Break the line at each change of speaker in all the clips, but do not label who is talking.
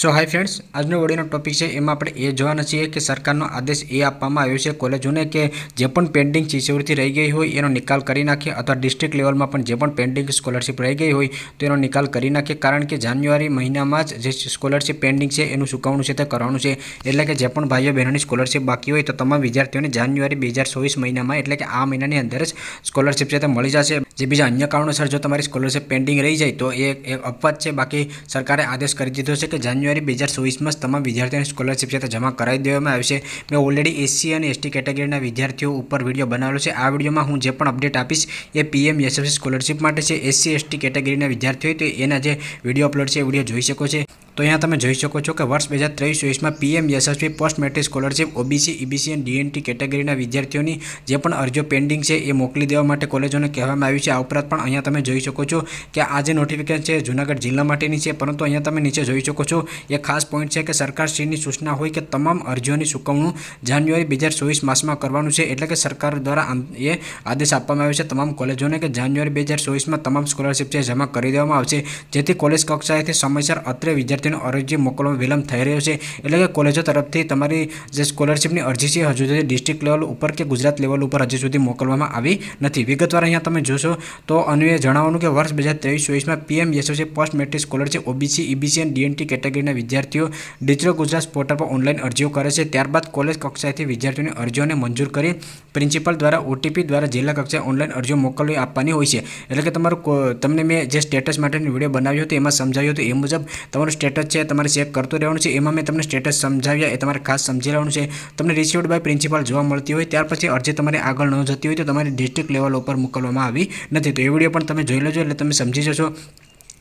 સો hi friends આજનો વડીનો topic છે એમાં આપણે એ જાણ છે કે સરકારનો આદેશ એ આપવામાં આવ્યો છે કોલેજોને કે જે પણ પેન્ડિંગ ચિશવરથી રહી ગઈ હોય એનો નિકાલ કરી નાખે અથવા ડિસ્ટ્રિક્ટ લેવલ પર પણ જે પણ પેન્ડિંગ સ્કોલરશિપ રહી ગઈ હોય તો એનો નિકાલ કરી નાખે કારણ કે જાન્યુઆરી મહિનામાં જ જે સ્કોલરશિપ પેન્ડિંગ છે એનું ચૂકવણું છે તે કરવાનું છે એટલે કે જે પણ ભાઈઓ બહેનોની સ્કોલરશિપ બાકી હોય તો તમામ વિદ્યાર્થીઓને જાન્યુઆરી 2024 મહિનામાં એટલે કે આ મહિનાની અંદર જ સ્કોલરશિપ જેતે મળી જશે જે બીજા અન્ય કારણોસર જો તમારી સ્કોલરશિપ પેન્ડિંગ રહી જાય તો એક એક અપવાદ છે બાકી સરકારે આદેશ કરી દીધો છે કે જાન્યુઆરી 2024 માં તમામ વિદ્યાર્થીને સ્કોલરશિપ જે તે જમા કરાવી દેવામાં આવશે મે ઓલરેડી એસી અને એસટી કેટેગરીના વિદ્યાર્થીઓ ઉપર વિડિયો બનાવેલો છે આ વિડિયોમાં હું જે પણ અપડેટ આપીશ એ पीएमએસએસ સ્કોલરશિપ માટે છે એસી એસટી કેટેગરીના વિદ્યાર્થીઓ તો એના જે વિડિયો અપલોડ છે એ વિડિયો જોઈ શકો છો તો અહીં તમે જોઈ શકો છો કે વર્ષ 2023-24 માં PM YSSPM post matric scholarship OBC EBC અને DNT કેટેગરીના વિદ્યાર્થીઓની જે પણ અરજીઓ પેન્ડિંગ છે એ મોકલી દેવા માટે કોલેજોને કહેવામાં આવી છે આ ઉપરાત પણ અહીંયા તમે જોઈ શકો છો કે આ જે નોટિફિકેશન છે જૂનાગઢ જિલ્લા માટેની છે પરંતુ અહીંયા તમે નીચે જોઈ શકો છો એક ખાસ પોઈન્ટ છે કે સરકાર શ્રીની સૂચના હોય કે તમામ અરજીઓની સુકવણુ જાન્યુઆરી 2024 માં કરવાનું છે એટલે કે સરકાર દ્વારા આ આદેશ આપવામાં આવશે તમામ કોલેજોને કે જાન્યુઆરી 2024 માં તમામ સ્કોલરશિપ છે જમા કરી દેવામાં આવશે જેથી કોલેજ કક્ષાએથી સમસ્યા અત્રે વિધ તો અરજી મોકલવામાં વિલંબ થઈ રહ્યો છે એટલે કે કોલેજ તરફથી તમારી જે સ્કોલરશિપની અરજી છે હજુ સુધી ડિસ્ટ્રિક્ટ લેવલ ઉપર કે ગુજરાત લેવલ ઉપર હજુ સુધી મોકલવામાં આવી નથી विगत દ્વારા અહીંયા તમે જોજો તો અનવે જણાવવાનું કે વર્ષ 2023-2024 માં पीएम જેસે post matric scholarship OBC EBC અને DNT કેટેગરીના વિદ્યાર્થીઓ ડિજિનો ગુજરાત પોર્ટલ પર ઓનલાઈન અરજીઓ કરે છે ત્યારબાદ કોલેજ કક્ષાએથી વિદ્યાર્થીની અરજીઓને મંજૂર કરીને પ્રિન્સિપલ દ્વારા OTP દ્વારા જિલ્લા કક્ષાએ ઓનલાઈન અરજીઓ મોકલવા આપવાની હોય છે એટલે કે તમારું તમે મે જે સ્ટેટસ માટેની વિડિયો બનાવી હતી એમાં સમજાયો તો એ મુજબ તમારો સ્ટેટસ છે તમારે ચેક કરતું રહેવાનું છે એમાં મેં તમને સ્ટેટસ સમજાવ્યા એ તમારે ખાસ સમજી લેવાનું છે તમને રિસીવડ બાય પ્રિન્સિપાલ જોવા મળતી હોય ત્યાર પછી અરજી તમારે આગળ ન જતી હોય તો તમારી ડિસ્ટ્રિક્ટ લેવલ ઉપર મોકલવામાં આવી નથી તો એ વિડીયો પણ તમે જોઈ લેજો એટલે તમે સમજી જશો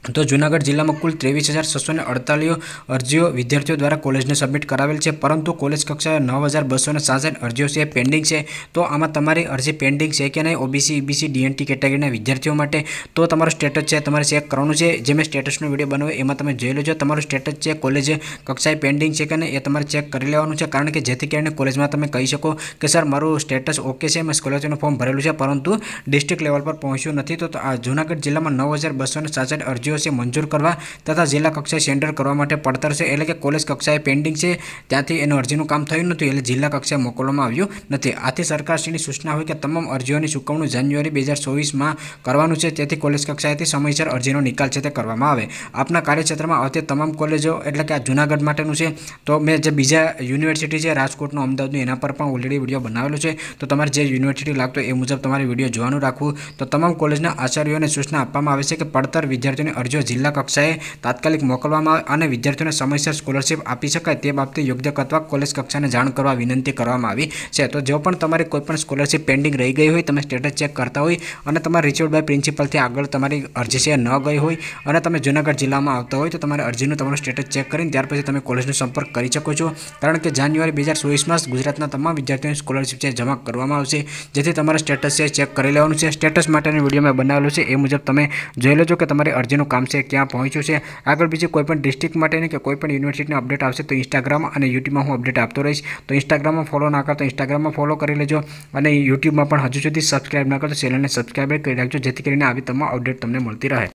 તો જૂનાગઢ જિલ્લામાં કુલ 23648 અરજીઓ વિદ્યાર્થીઓ દ્વારા કોલેજને સબમિટ કરાવેલ છે પરંતુ કોલેજ કક્ષાએ 9267 અરજીઓ છે પેન્ડિંગ છે તો આમાં તમારી અરજી પેન્ડિંગ છે કે નહીં ओबीसी ईबीसी डीएनटी કેટેગરીના વિદ્યાર્થીઓ માટે તો તમારો સ્ટેટસ છે તમારે ચેક કરવાનો છે જે મે સ્ટેટસનો વિડિયો બનાવ્યો એમાં તમે જોઈ લેજો તમારો સ્ટેટસ છે કોલેજ કક્ષાએ પેન્ડિંગ છે કે નહીં એ તમારે ચેક કરી લેવાનું છે કારણ કે જેથી કેને કોલેજમાં તમે કહી શકો કે સર મારો સ્ટેટસ ઓકે છે મે સ્કોલરશિપનો ફોર્મ ભરેલું છે પરંતુ ડિસ્ટ્રિક્ટ લેવલ પર પહોંચ્યું નથી તો આ જૂનાગઢ જિલ્લામાં 9267 અરજીઓ અરજીઓ છે મંજૂર કરવા તથા જિલ્લા કક્ષાએ સેન્ટર કરવા માટે પડતર છે એટલે કે કોલેજ કક્ષાએ પેન્ડિંગ છે ત્યાંથી એનું અરજીનું કામ થયું નથી એટલે જિલ્લા કક્ષાએ મોકલવામાં આવ્યું નથી આથી સરકારશ્રીની સૂચના હોય કે તમામ અરજીઓની ચૂકવણી જાન્યુઆરી બે હજાર ચોવીસમાં કરવાનું છે તેથી કોલેજ કક્ષાએથી સમયસર અરજીનો નિકાલ છે તે કરવામાં આવે આપના કાર્યક્ષેત્રમાં આવતી તમામ કોલેજો એટલે કે આ જૂનાગઢ માટેનું છે તો મેં જે બીજા યુનિવર્સિટી છે રાજકોટનું અમદાવાદનું એના પર પણ ઓલરેડી વિડીયો બનાવેલો છે તો તમારે જે યુનિવર્સિટી લાગતો એ મુજબ તમારે વિડીયો જોવાનું રાખવું તો તમામ કોલેજના આચાર્યોને સૂચના આપવામાં આવે છે કે પડતર વિદ્યાર્થીઓને અર્જ્ય જિલ્લા કક્ષાએ તાત્કાલિક મોકલવામાં આવે અને વિદ્યાર્થીને સમસ્યા સ્કોલરશિપ આપી શકાય તે બાબતે યોગ્યકત્વ કોલેજ કક્ષાને જાણ કરવા વિનંતી કરવામાં આવી છે તો જો પણ તમારી કોઈ પણ સ્કોલરશિપ પેન્ડિંગ રહી ગઈ હોય તમે સ્ટેટસ ચેક કરતા હોઈ અને તમાર રિપોર્ટ બાય પ્રિન્સિપાલ થી આગળ તમારી અરજી છે ન ગઈ હોય અને તમે જનગઢ જિલ્લામાં આવતા હોઈ તો તમારી અરજીનો તમારો સ્ટેટસ ચેક કરીને ત્યાર પછી તમે કોલેજનો સંપર્ક કરી શકો છો કારણ કે જાન્યુઆરી 2024 માં ગુજરાતના તમામ વિદ્યાર્થીને સ્કોલરશિપ છે જમા કરવામાં આવશે જેથી તમારો સ્ટેટસ સે ચેક કરી લેવાનો છે સ્ટેટસ માટરને વિડિયો મે બનાવેલો છે એ મુજબ તમે જોઈ લેજો કે તમારી અરજી કમસે કે આપ પહોંચ્યુ છે આગળ બીજે કોઈ પણ ડિસ્ટ્રિક્ટ mate ને કે કોઈ પણ યુનિવર્સિટી ને અપડેટ આવશે તો Instagram અને YouTube માં હું અપડેટ આપતો રહીશ તો Instagram માં ફોલો ન કરતા Instagram માં ફોલો કરી લેજો અને YouTube માં પણ હજુ સુધી સબ્સ્ક્રાઇબ ન કરતા ચેનલ ને સબ્સ્ક્રાઇબ કરી લેજો જેથી કરીને આવીત માં અપડેટ તમને મળતી રહે